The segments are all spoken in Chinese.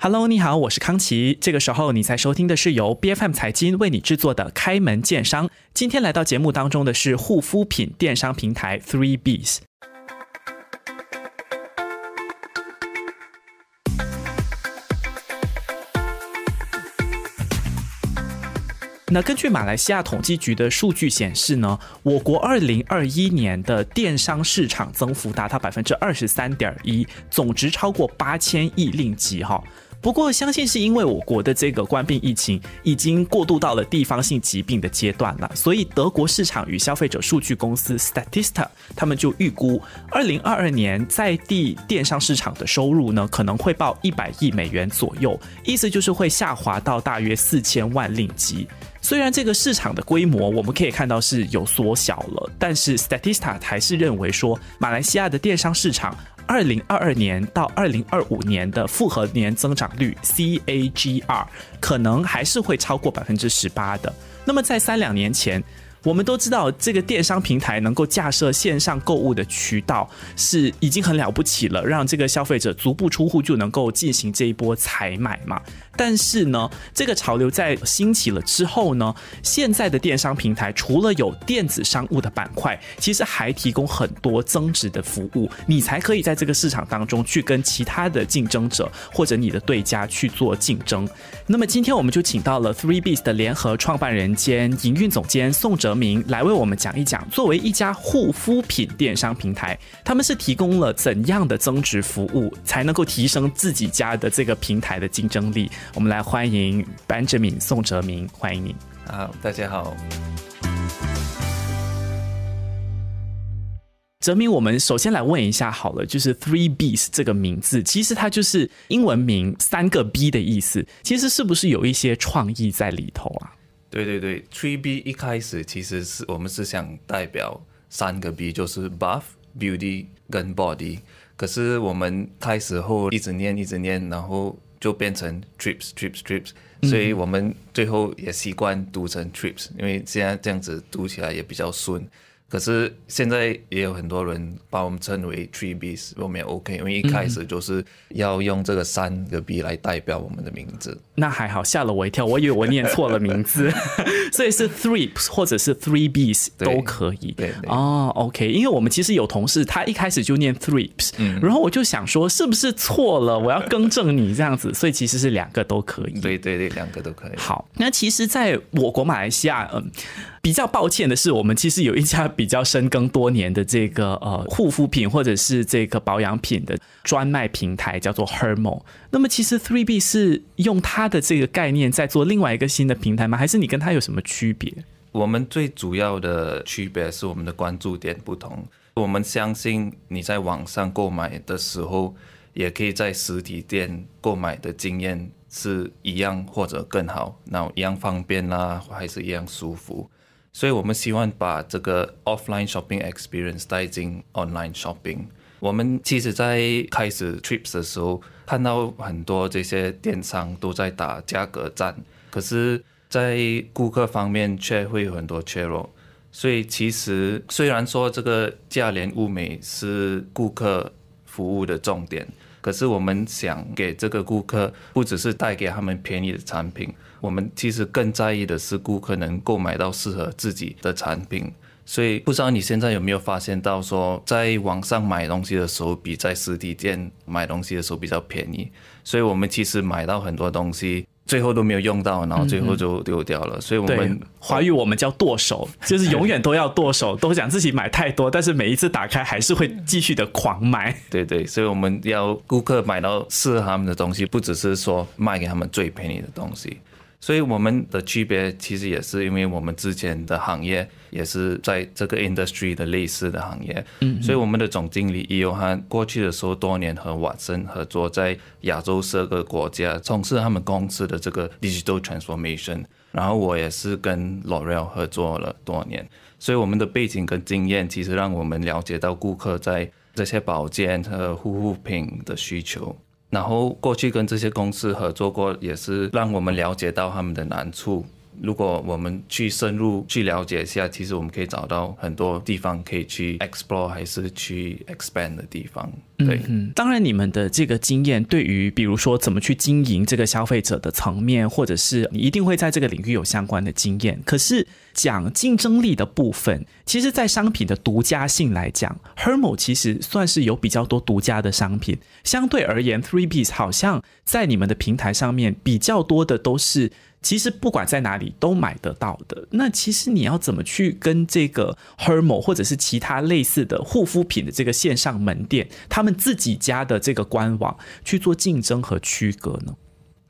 Hello，你好，我是康琪。这个时候你在收听的是由 B F M 财经为你制作的开门见商。今天来到节目当中的是护肤品电商平台 Three Bs。那根据马来西亚统计局的数据显示呢，我国二零二一年的电商市场增幅达到百分之二十三点一，总值超过八千亿令吉哈。不过，相信是因为我国的这个冠病疫情已经过渡到了地方性疾病的阶段了，所以德国市场与消费者数据公司 Statista 他们就预估，二零二二年在地电商市场的收入呢，可能会报一百亿美元左右，意思就是会下滑到大约四千万令吉。虽然这个市场的规模我们可以看到是有缩小了，但是 Statista 还是认为说，马来西亚的电商市场。二零二二年到二零二五年的复合年增长率 （CAGR） 可能还是会超过百分之十八的。那么在三两年前，我们都知道这个电商平台能够架设线上购物的渠道是已经很了不起了，让这个消费者足不出户就能够进行这一波采买嘛。但是呢，这个潮流在兴起了之后呢，现在的电商平台除了有电子商务的板块，其实还提供很多增值的服务，你才可以在这个市场当中去跟其他的竞争者或者你的对家去做竞争。那么今天我们就请到了 Three B e s 的联合创办人兼营运总监宋哲明来为我们讲一讲，作为一家护肤品电商平台，他们是提供了怎样的增值服务，才能够提升自己家的这个平台的竞争力？我们来欢迎班哲敏、宋哲明，欢迎你。好，大家好。哲明，我们首先来问一下好了，就是 Three B 是这个名字，其实它就是英文名三个 B 的意思，其实是不是有一些创意在里头啊？对对对，Three B 一开始其实是我们是想代表三个 B，就是 Buff、Beauty 跟 Body，可是我们开始后一直念一直念，然后。就变成 trips trips trips，所以我们最后也习惯读成 trips，因为现在这样子读起来也比较顺。可是现在也有很多人把我们称为 Three B's 我们也 OK，因为一开始就是要用这个三个 B 来代表我们的名字。那还好吓了我一跳，我以为我念错了名字，所以是 Three 或者是 Three B's 都可以。对，哦 OK，因为我们其实有同事他一开始就念 Three B's，然后我就想说是不是错了？我要更正你这样子，所以其实是两个都可以。对对对，两个都可以。好，那其实，在我国马来西亚，嗯，比较抱歉的是，我们其实有一家。比较深耕多年的这个呃护肤品或者是这个保养品的专卖平台叫做 Hermo，那么其实 Three B 是用它的这个概念在做另外一个新的平台吗？还是你跟它有什么区别？我们最主要的区别是我们的关注点不同。我们相信你在网上购买的时候，也可以在实体店购买的经验是一样或者更好，那一样方便啦，还是一样舒服。所以我们希望把这个 offline shopping experience 带进 online shopping。我们其实在开始 trips 的时候，看到很多这些电商都在打价格战，可是，在顾客方面却会有很多缺漏。所以其实虽然说这个价廉物美是顾客服务的重点。可是我们想给这个顾客，不只是带给他们便宜的产品，我们其实更在意的是顾客能购买到适合自己的产品。所以不知道你现在有没有发现到，说在网上买东西的时候，比在实体店买东西的时候比较便宜。所以我们其实买到很多东西。最后都没有用到，然后最后就丢掉了。所以，我们华语我们叫剁手，就是永远都要剁手，都想自己买太多，但是每一次打开还是会继续的狂买。对对，所以我们要顾客买到适合他们的东西，不只是说卖给他们最便宜的东西。所以我们的区别其实也是因为我们之前的行业也是在这个 industry 的类似的行业，嗯，所以我们的总经理伊欧汉过去的时候多年和瓦森合作，在亚洲十二个国家从事他们公司的这个 digital transformation，然后我也是跟 L'Oreal 合作了多年，所以我们的背景跟经验其实让我们了解到顾客在这些保健和护肤品的需求。然后过去跟这些公司合作过，也是让我们了解到他们的难处。如果我们去深入去了解一下，其实我们可以找到很多地方可以去 explore 还是去 expand 的地方。对，嗯，当然你们的这个经验对于比如说怎么去经营这个消费者的层面，或者是你一定会在这个领域有相关的经验。可是讲竞争力的部分，其实，在商品的独家性来讲，Hermo 其实算是有比较多独家的商品。相对而言，Three Piece 好像在你们的平台上面比较多的都是。其实不管在哪里都买得到的。那其实你要怎么去跟这个 h e r m o 或者是其他类似的护肤品的这个线上门店，他们自己家的这个官网去做竞争和区隔呢？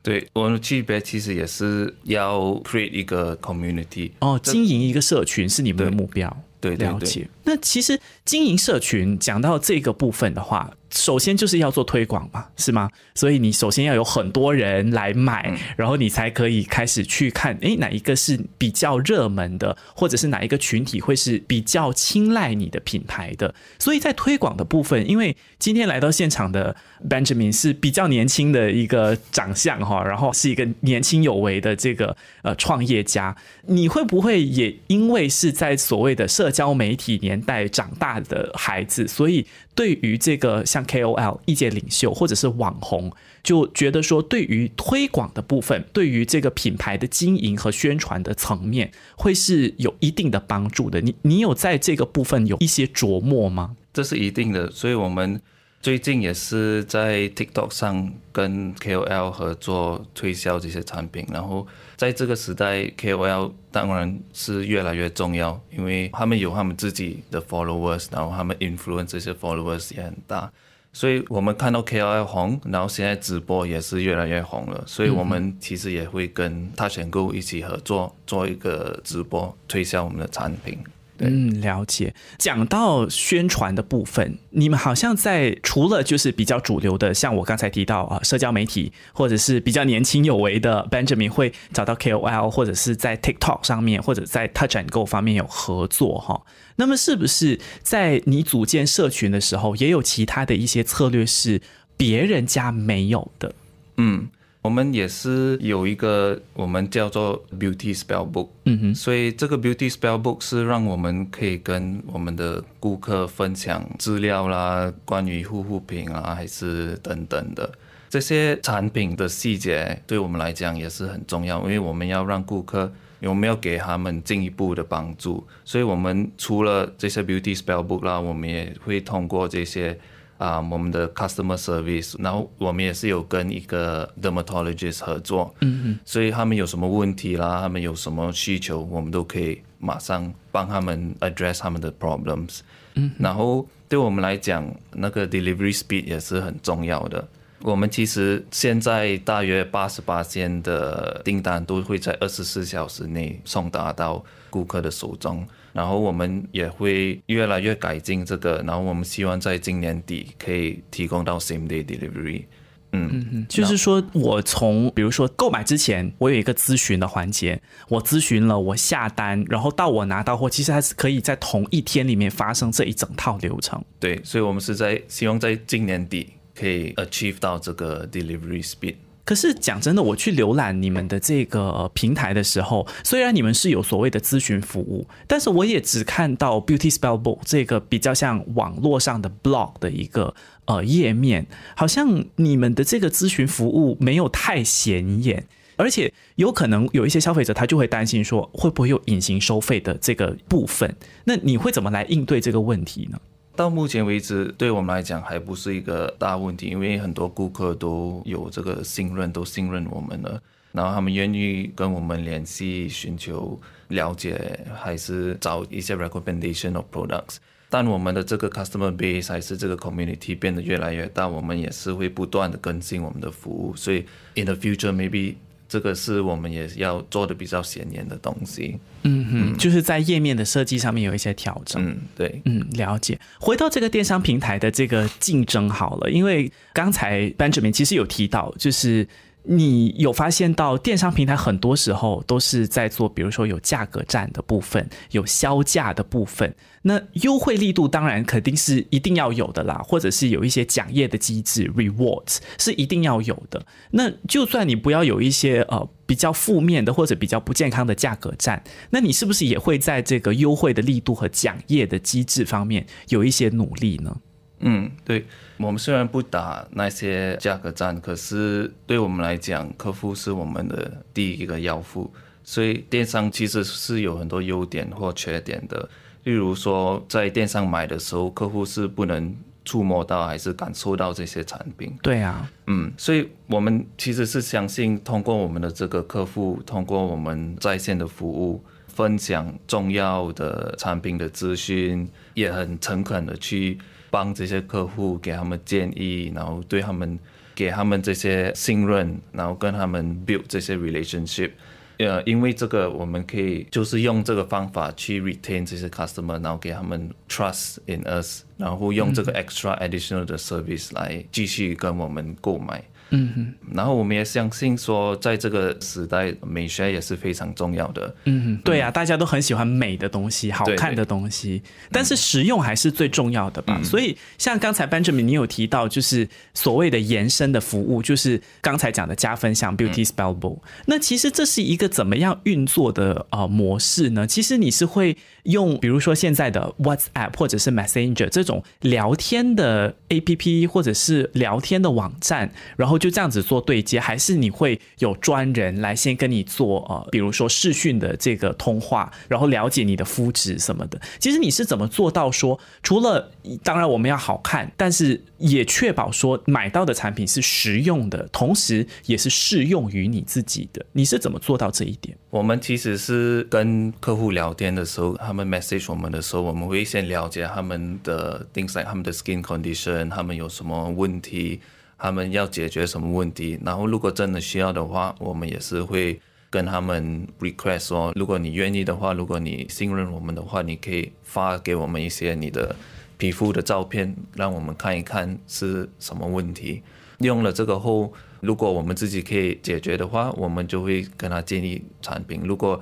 对，我们区别其实也是要 create 一个 community。哦，经营一个社群是你们的目标？对对对。那其实经营社群讲到这个部分的话，首先就是要做推广嘛，是吗？所以你首先要有很多人来买，然后你才可以开始去看，诶，哪一个是比较热门的，或者是哪一个群体会是比较青睐你的品牌的。所以在推广的部分，因为今天来到现场的 Benjamin 是比较年轻的一个长相哈，然后是一个年轻有为的这个呃创业家，你会不会也因为是在所谓的社交媒体年？代长大的孩子，所以对于这个像 KOL 意见领袖或者是网红，就觉得说对于推广的部分，对于这个品牌的经营和宣传的层面，会是有一定的帮助的。你你有在这个部分有一些琢磨吗？这是一定的，所以我们。最近也是在 TikTok 上跟 KOL 合作推销这些产品，然后在这个时代，KOL 当然是越来越重要，因为他们有他们自己的 followers，然后他们 influence 这些 followers 也很大，所以我们看到 KOL 红，然后现在直播也是越来越红了，所以我们其实也会跟他选购一起合作，做一个直播推销我们的产品。嗯，了解。讲到宣传的部分，你们好像在除了就是比较主流的，像我刚才提到啊，社交媒体或者是比较年轻有为的 Benjamin 会找到 KOL 或者是在 TikTok 上面或者在拓展购方面有合作哈。那么是不是在你组建社群的时候，也有其他的一些策略是别人家没有的？嗯。我们也是有一个，我们叫做 Beauty Spellbook。嗯哼。所以这个 Beauty Spellbook 是让我们可以跟我们的顾客分享资料啦，关于护肤品啊，还是等等的这些产品的细节，对我们来讲也是很重要，因为我们要让顾客，我们要给他们进一步的帮助。所以，我们除了这些 Beauty Spellbook 啦，我们也会通过这些。啊，我们的 customer service，然后我们也是有跟一个 dermatologist 合作，嗯嗯，所以他们有什么问题啦，他们有什么需求，我们都可以马上帮他们 address 他们的 problems，嗯，然后对我们来讲，那个 delivery speed 也是很重要的，我们其实现在大约八十八天的订单都会在二十四小时内送达。到顾客的手中，然后我们也会越来越改进这个，然后我们希望在今年底可以提供到 same day delivery。嗯嗯嗯，就是说我从，比如说购买之前，我有一个咨询的环节，我咨询了，我下单，然后到我拿到货，其实还是可以在同一天里面发生这一整套流程。对，所以我们是在希望在今年底可以 achieve 到这个 delivery speed。可是讲真的，我去浏览你们的这个平台的时候，虽然你们是有所谓的咨询服务，但是我也只看到 Beauty Spellbook 这个比较像网络上的 blog 的一个呃页面，好像你们的这个咨询服务没有太显眼，而且有可能有一些消费者他就会担心说会不会有隐形收费的这个部分，那你会怎么来应对这个问题呢？到目前为止，对我们来讲还不是一个大问题，因为很多顾客都有这个信任，都信任我们了。然后他们愿意跟我们联系、寻求了解，还是找一些 recommendation of products。但我们的这个 customer base 还是这个 community 变得越来越大，我们也是会不断的更新我们的服务。所以 in the future maybe。这个是我们也要做的比较显眼的东西，嗯哼，就是在页面的设计上面有一些调整，嗯对，嗯了解。回到这个电商平台的这个竞争好了，因为刚才班主任其实有提到，就是。你有发现到电商平台很多时候都是在做，比如说有价格战的部分，有销价的部分。那优惠力度当然肯定是一定要有的啦，或者是有一些奖业的机制 rewards 是一定要有的。那就算你不要有一些呃比较负面的或者比较不健康的价格战，那你是不是也会在这个优惠的力度和奖业的机制方面有一些努力呢？嗯，对，我们虽然不打那些价格战，可是对我们来讲，客户是我们的第一个要付，所以电商其实是有很多优点或缺点的。例如说，在电商买的时候，客户是不能触摸到还是感受到这些产品。对啊，嗯，所以我们其实是相信通过我们的这个客户，通过我们在线的服务，分享重要的产品的资讯，也很诚恳的去。帮这些客户给他们建议，然后对他们给他们这些信任，然后跟他们 build 这些 relationship。呃，因为这个我们可以就是用这个方法去 retain 这些 customer，然后给他们 trust in us，然后用这个 extra additional 的 service 来继续跟我们购买。嗯哼，然后我们也相信说，在这个时代，美学也是非常重要的。嗯哼，对啊，大家都很喜欢美的东西，好看的东西，但是实用还是最重要的吧。所以，像刚才班志明你有提到，就是所谓的延伸的服务，就是刚才讲的加分项，Beauty Spellbook。那其实这是一个怎么样运作的呃模式呢？其实你是会用，比如说现在的 WhatsApp 或者是 Messenger 这种聊天的 APP，或者是聊天的网站，然后。就这样子做对接，还是你会有专人来先跟你做呃，比如说视讯的这个通话，然后了解你的肤质什么的。其实你是怎么做到说，除了当然我们要好看，但是也确保说买到的产品是实用的，同时也是适用于你自己的。你是怎么做到这一点？我们其实是跟客户聊天的时候，他们 message 我们的时候，我们会先了解他们的 things like 他们的 skin condition，他们有什么问题。他们要解决什么问题？然后如果真的需要的话，我们也是会跟他们 request 说，如果你愿意的话，如果你信任我们的话，你可以发给我们一些你的皮肤的照片，让我们看一看是什么问题。用了这个后，如果我们自己可以解决的话，我们就会跟他建议产品。如果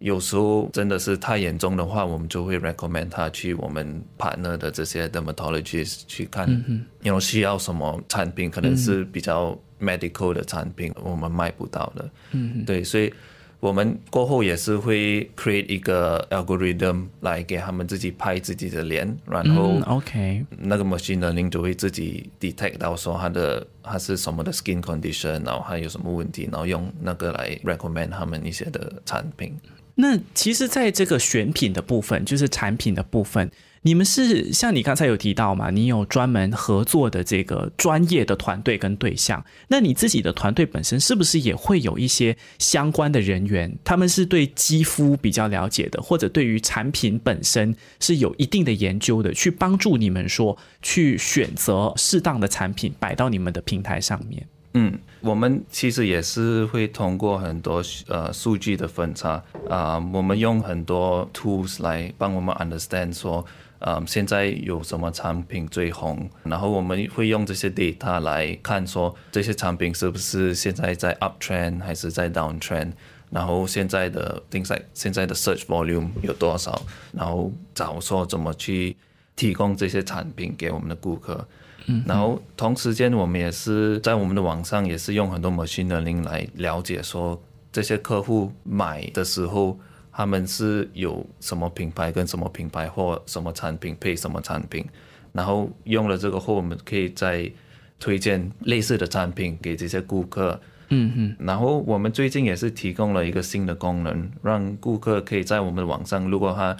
有时候真的是太严重的话，我们就会 recommend 他去我们 partner 的这些 dermatologists 去看，有需要什么产品，可能是比较 medical 的产品，我们卖不到的。嗯，对，所以我们过后也是会 create 一个 algorithm 来给他们自己拍自己的脸，然后 OK，那个 machine learning 就会自己 detect 到说他的他是什么的 skin condition，然后还有什么问题，然后用那个来 recommend 他们一些的产品。那其实，在这个选品的部分，就是产品的部分，你们是像你刚才有提到嘛，你有专门合作的这个专业的团队跟对象。那你自己的团队本身是不是也会有一些相关的人员，他们是对肌肤比较了解的，或者对于产品本身是有一定的研究的，去帮助你们说去选择适当的产品摆到你们的平台上面。嗯，我们其实也是会通过很多呃数据的分叉啊，我们用很多 tools 来帮我们 understand，说，嗯，现在有什么产品最红，然后我们会用这些 data 来看说这些产品是不是现在在 uptrend 还是在 downtrend，然后现在的 things like 现在的 search volume 有多少，然后找说怎么去。提供这些产品给我们的顾客，嗯，然后同时间我们也是在我们的网上也是用很多模型 n g 来了解说这些客户买的时候，他们是有什么品牌跟什么品牌或什么产品配什么产品，然后用了这个货，我们可以再推荐类似的产品给这些顾客，嗯嗯，然后我们最近也是提供了一个新的功能，让顾客可以在我们的网上，如果他。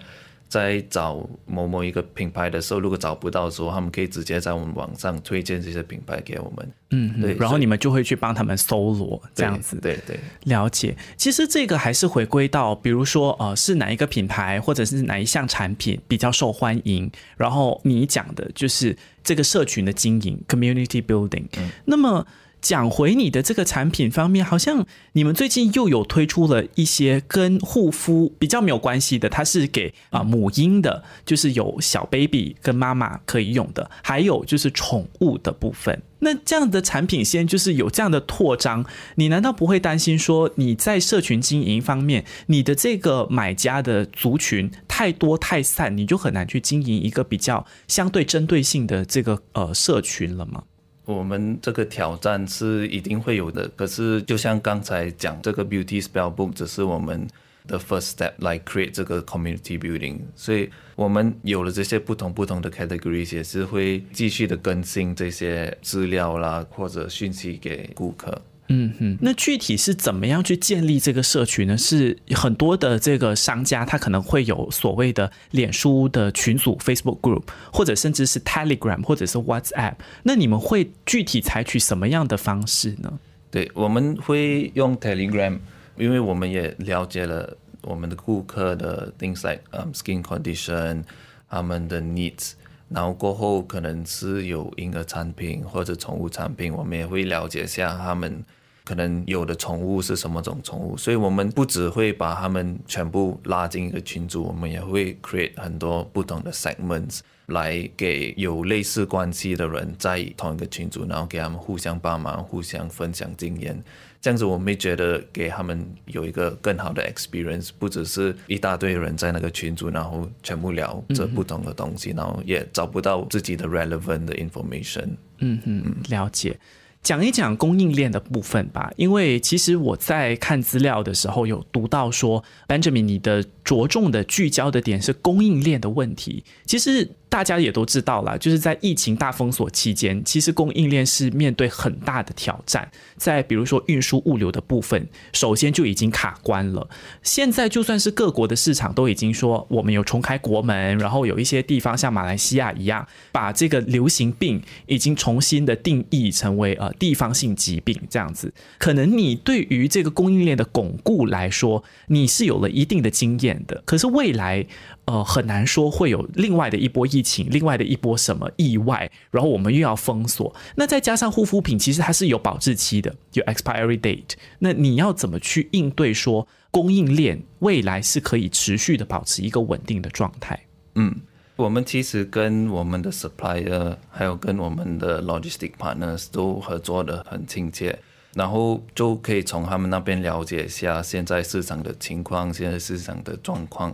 在找某某一个品牌的时候，如果找不到，候，他们可以直接在我们网上推荐这些品牌给我们。嗯，对，然后你们就会去帮他们搜罗这样子。对对，了解。其实这个还是回归到，比如说，呃，是哪一个品牌或者是哪一项产品比较受欢迎？然后你讲的就是这个社群的经营 （community building）。那么。讲回你的这个产品方面，好像你们最近又有推出了一些跟护肤比较没有关系的，它是给啊母婴的，就是有小 baby 跟妈妈可以用的，还有就是宠物的部分。那这样的产品先就是有这样的扩张，你难道不会担心说你在社群经营方面，你的这个买家的族群太多太散，你就很难去经营一个比较相对针对性的这个呃社群了吗？我们这个挑战是一定会有的，可是就像刚才讲，这个 Beauty Spellbook 只是我们的 first step，来 create 这个 community building。所以我们有了这些不同不同的 categories，也是会继续的更新这些资料啦或者讯息给顾客。嗯哼，那具体是怎么样去建立这个社群呢？是很多的这个商家，他可能会有所谓的脸书的群组 （Facebook Group），或者甚至是 Telegram，或者是 WhatsApp。那你们会具体采取什么样的方式呢？对，我们会用 Telegram，因为我们也了解了我们的顾客的 things like um skin condition，他们的 needs，然后过后可能是有婴儿产品或者宠物产品，我们也会了解一下他们。可能有的宠物是什么种宠物，所以我们不只会把他们全部拉进一个群组，我们也会 create 很多不同的 segments 来给有类似关系的人在同一个群组，然后给他们互相帮忙、互相分享经验。这样子，我们觉得给他们有一个更好的 experience，不只是一大堆人在那个群组，然后全部聊着不同的东西，然后也找不到自己的 relevant 的 information。嗯嗯，了解。讲一讲供应链的部分吧，因为其实我在看资料的时候有读到说，m i n 你的着重的聚焦的点是供应链的问题，其实。大家也都知道了，就是在疫情大封锁期间，其实供应链是面对很大的挑战。再比如说运输物流的部分，首先就已经卡关了。现在就算是各国的市场都已经说我们有重开国门，然后有一些地方像马来西亚一样，把这个流行病已经重新的定义成为呃地方性疾病这样子。可能你对于这个供应链的巩固来说，你是有了一定的经验的。可是未来，呃，很难说会有另外的一波疫情，另外的一波什么意外，然后我们又要封锁。那再加上护肤品，其实它是有保质期的，有 expiry date。那你要怎么去应对？说供应链未来是可以持续的保持一个稳定的状态。嗯，我们其实跟我们的 supplier 还有跟我们的 logistic partners 都合作的很亲切，然后就可以从他们那边了解一下现在市场的情况，现在市场的状况。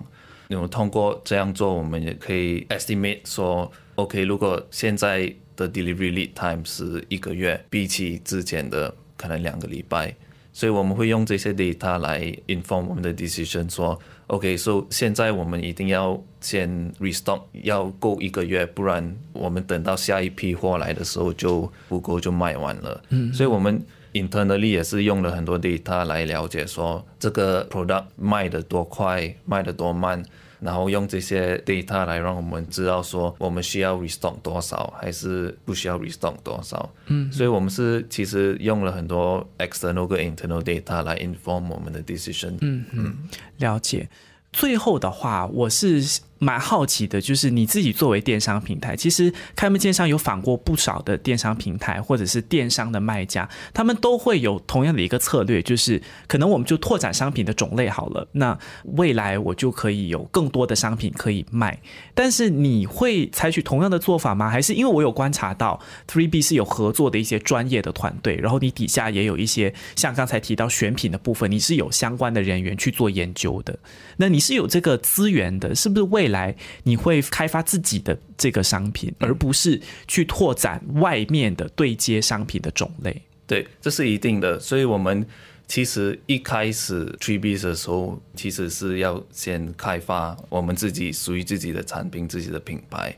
那么通过这样做，我们也可以 estimate 说，OK，如果现在的 delivery lead time 是一个月，比起之前的可能两个礼拜，所以我们会用这些 data 来 inform 我们的 decision，说，OK，所以现在我们一定要先 restock，要够一个月，不然我们等到下一批货来的时候就不够，就卖完了。嗯，所以我们。Internally 也是用了很多 data 来了解，说这个 product 卖得多快，卖得多慢，然后用这些 data 来让我们知道说我们需要 restock 多少，还是不需要 restock 多少。嗯，所以我们是其实用了很多 external 跟 internal data 来 inform 我们的 decision。嗯嗯，了解。最后的话，我是。蛮好奇的，就是你自己作为电商平台，其实开门见山有访过不少的电商平台或者是电商的卖家，他们都会有同样的一个策略，就是可能我们就拓展商品的种类好了，那未来我就可以有更多的商品可以卖。但是你会采取同样的做法吗？还是因为我有观察到 Three B 是有合作的一些专业的团队，然后你底下也有一些像刚才提到选品的部分，你是有相关的人员去做研究的，那你是有这个资源的，是不是为？未来你会开发自己的这个商品，而不是去拓展外面的对接商品的种类。对，这是一定的。所以，我们其实一开始 t r b e s 的时候，其实是要先开发我们自己属于自己的产品、自己的品牌。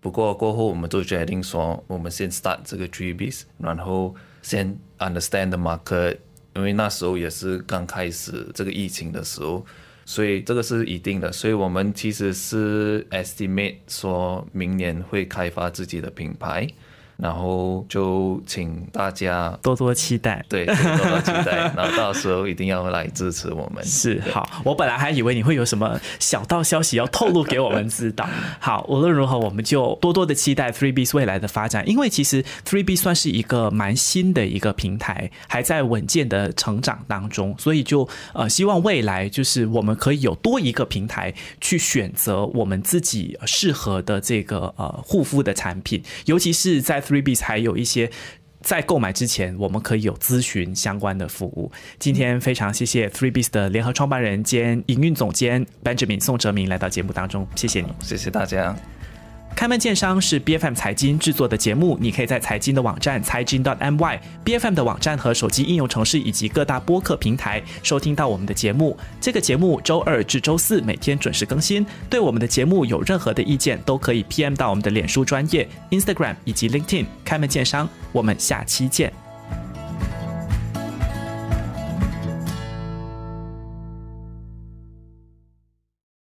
不过过后，我们就决定说，我们先 start 这个 t r b s 然后先 understand the market，因为那时候也是刚开始这个疫情的时候。所以这个是一定的，所以我们其实是 estimate 说明年会开发自己的品牌。然后就请大家多多期待，对，多多期待。然 后到时候一定要来支持我们。是，好，我本来还以为你会有什么小道消息要透露给我们知道。好，无论如何，我们就多多的期待 Three B 未来的发展，因为其实 Three B 算是一个蛮新的一个平台，还在稳健的成长当中。所以就呃，希望未来就是我们可以有多一个平台去选择我们自己适合的这个呃护肤的产品，尤其是在。Three B e s 还有一些在购买之前，我们可以有咨询相关的服务。今天非常谢谢 Three B e s 的联合创办人兼营运总监 Benjamin 宋哲明来到节目当中，谢谢你，谢谢大家。开门见商是 BFM 财经制作的节目，你可以在财经的网站财经 .my、BFM 的网站和手机应用程式以及各大播客平台收听到我们的节目。这个节目周二至周四每天准时更新。对我们的节目有任何的意见，都可以 PM 到我们的脸书专业、Instagram 以及 LinkedIn。开门见商，我们下期见。